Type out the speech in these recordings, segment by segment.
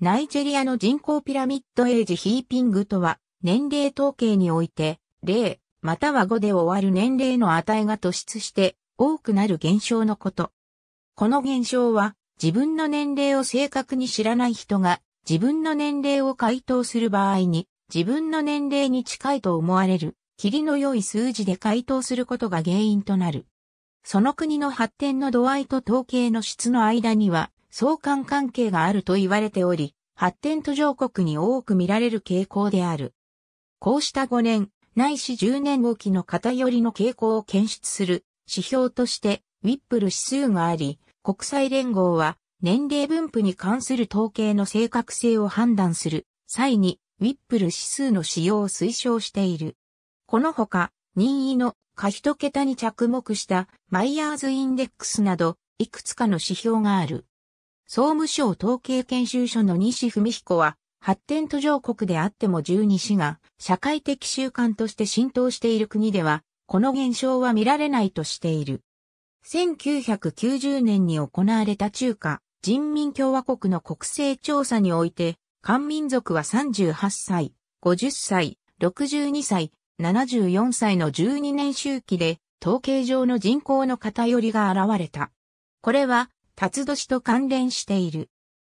ナイジェリアの人口ピラミッドエイジヒーピングとは、年齢統計において、0、または5で終わる年齢の値が突出して多くなる現象のこと。この現象は、自分の年齢を正確に知らない人が、自分の年齢を回答する場合に、自分の年齢に近いと思われる、霧の良い数字で回答することが原因となる。その国の発展の度合いと統計の質の間には、相関関係があると言われており、発展途上国に多く見られる傾向である。こうした5年、ないし10年後きの偏りの傾向を検出する指標として、ウィップル指数があり、国際連合は年齢分布に関する統計の正確性を判断する際に、ウィップル指数の使用を推奨している。このほか、任意の下一桁に着目したマイヤーズインデックスなど、いくつかの指標がある。総務省統計研修所の西文彦は、発展途上国であっても十二市が社会的習慣として浸透している国では、この現象は見られないとしている。1990年に行われた中華人民共和国の国勢調査において、漢民族は38歳、50歳、62歳、74歳の12年周期で統計上の人口の偏りが現れた。これは辰年と関連している。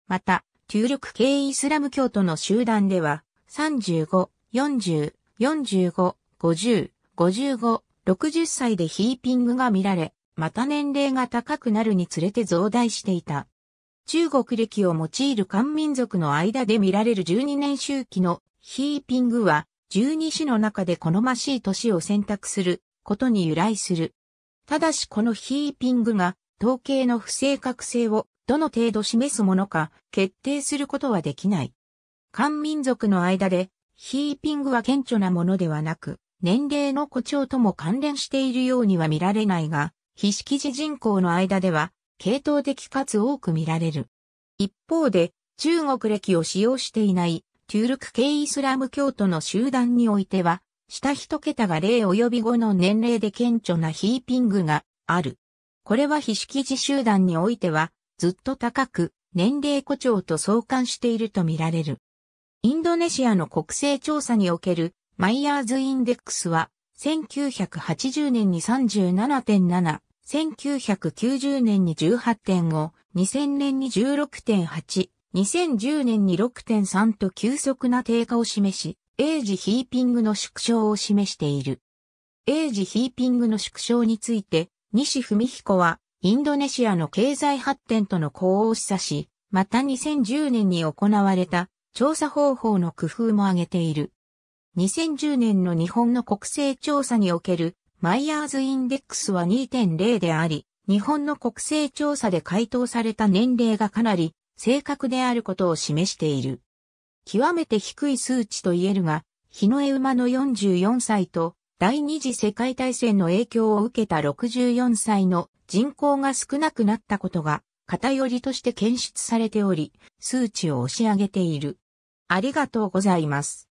また、旧力系イスラム教徒の集団では、35、40、45、50、55、60歳でヒーピングが見られ、また年齢が高くなるにつれて増大していた。中国歴を用いる漢民族の間で見られる12年周期のヒーピングは、12種の中で好ましい年を選択することに由来する。ただしこのヒーピングが統計の不正確性をどの程度示すものか決定することはできない。漢民族の間でヒーピングは顕著なものではなく、年齢の誇張とも関連しているようには見られないが、非識字人口の間では、系統的かつ多く見られる。一方で、中国歴を使用していない、トゥールク系イスラム教徒の集団においては、下一桁が0及び5の年齢で顕著なヒーピングがある。これは非識字集団においては、ずっと高く、年齢誇張と相関しているとみられる。インドネシアの国勢調査におけるマイヤーズインデックスは、1980年に37.7、1990年に18.5、2000年に16.8、2010年に6.3と急速な低下を示し、エイジヒーピングの縮小を示している。エイジヒーピングの縮小について、西文彦は、インドネシアの経済発展との呼応を示唆し、また2010年に行われた調査方法の工夫も挙げている。2010年の日本の国勢調査におけるマイヤーズインデックスは2.0であり、日本の国勢調査で回答された年齢がかなり正確であることを示している。極めて低い数値と言えるが、日の絵馬の44歳と第二次世界大戦の影響を受けた64歳の人口が少なくなったことが偏りとして検出されており、数値を押し上げている。ありがとうございます。